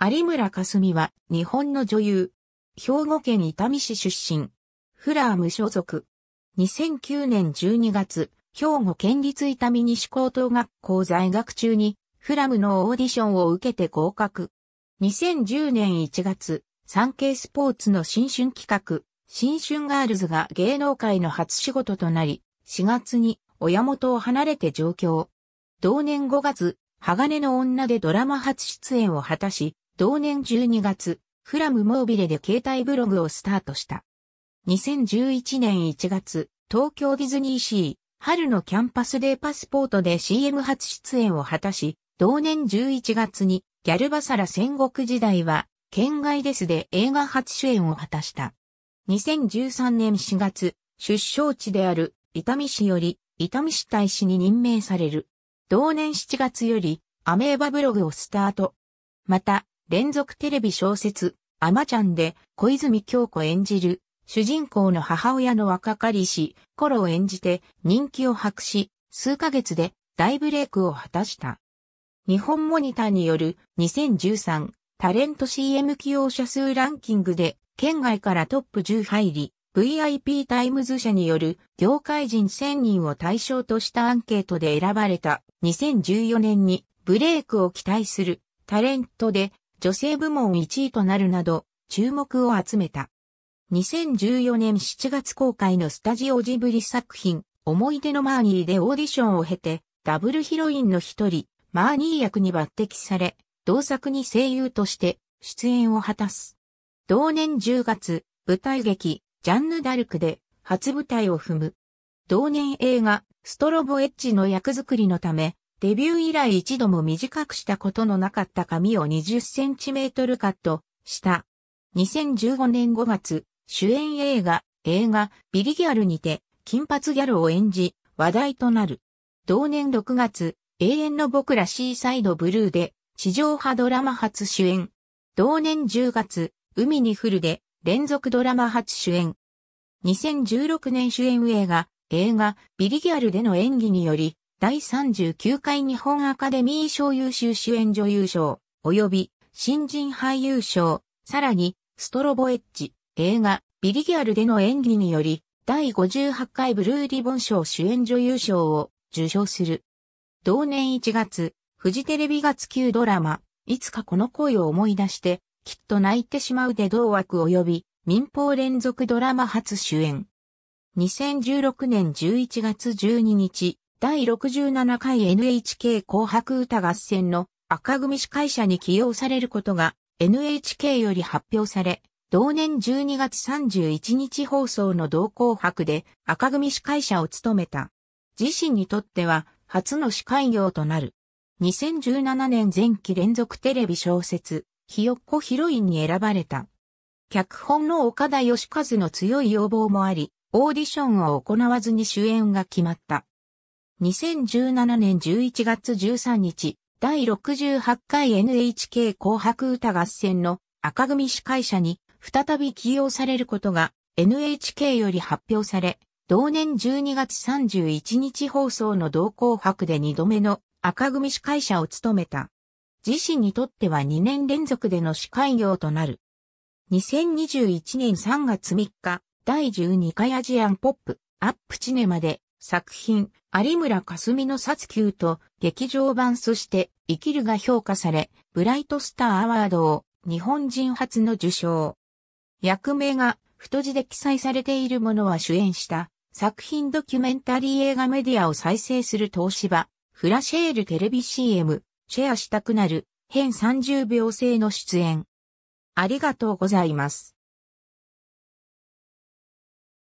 有村架純は日本の女優。兵庫県伊丹市出身。フラー無所属。2009年12月、兵庫県立伊丹西高等学校在学中にフラムのオーディションを受けて合格。2010年1月、産経スポーツの新春企画、新春ガールズが芸能界の初仕事となり、4月に親元を離れて上京。同年5月、鋼の女でドラマ初出演を果たし、同年12月、フラムモービレで携帯ブログをスタートした。2011年1月、東京ディズニーシー、春のキャンパスデーパスポートで CM 初出演を果たし、同年11月にギャルバサラ戦国時代は、県外ですで映画初主演を果たした。2013年4月、出生地である伊丹市より伊丹市大使に任命される。同年7月よりアメーバブログをスタート。また、連続テレビ小説、アマちゃんで小泉京子演じる主人公の母親の若かりし、コロを演じて人気を博し、数ヶ月で大ブレイクを果たした。日本モニターによる2013タレント CM 起用者数ランキングで県外からトップ10入り、VIP タイムズ社による業界人1000人を対象としたアンケートで選ばれた2014年にブレイクを期待するタレントで女性部門1位となるなど、注目を集めた。2014年7月公開のスタジオジブリ作品、思い出のマーニーでオーディションを経て、ダブルヒロインの一人、マーニー役に抜擢され、同作に声優として出演を果たす。同年10月、舞台劇、ジャンヌ・ダルクで初舞台を踏む。同年映画、ストロボエッジの役作りのため、デビュー以来一度も短くしたことのなかった髪を2 0トルカットした。2015年5月、主演映画、映画、ビリギャルにて、金髪ギャルを演じ、話題となる。同年6月、永遠の僕らシーサイドブルーで、地上波ドラマ初主演。同年10月、海に降るで、連続ドラマ初主演。2016年主演映画、映画、ビリギャルでの演技により、第39回日本アカデミー賞優秀主演女優賞、及び新人俳優賞、さらに、ストロボエッジ、映画、ビリギャルでの演技により、第58回ブルーリボン賞主演女優賞を受賞する。同年1月、フジテレビ月9ドラマ、いつかこの恋を思い出して、きっと泣いてしまうで同枠及び、民放連続ドラマ初主演。2016年11月12日、第67回 NHK 紅白歌合戦の赤組司会者に起用されることが NHK より発表され、同年12月31日放送の同紅白で赤組司会者を務めた。自身にとっては初の司会業となる。2017年前期連続テレビ小説、ひよっこヒロインに選ばれた。脚本の岡田義和の強い要望もあり、オーディションを行わずに主演が決まった。2017年11月13日、第68回 NHK 紅白歌合戦の赤組司会者に再び起用されることが NHK より発表され、同年12月31日放送の同紅白で2度目の赤組司会者を務めた。自身にとっては2年連続での司会業となる。2021年3月3日、第12回アジアンポップ、アップチネマで作品、有村架純の殺球と劇場版そして生きるが評価され、ブライトスターアワードを日本人初の受賞。役名が太字で記載されているものは主演した作品ドキュメンタリー映画メディアを再生する東芝、フラシェールテレビ CM、シェアしたくなる、編30秒制の出演。ありがとうございます。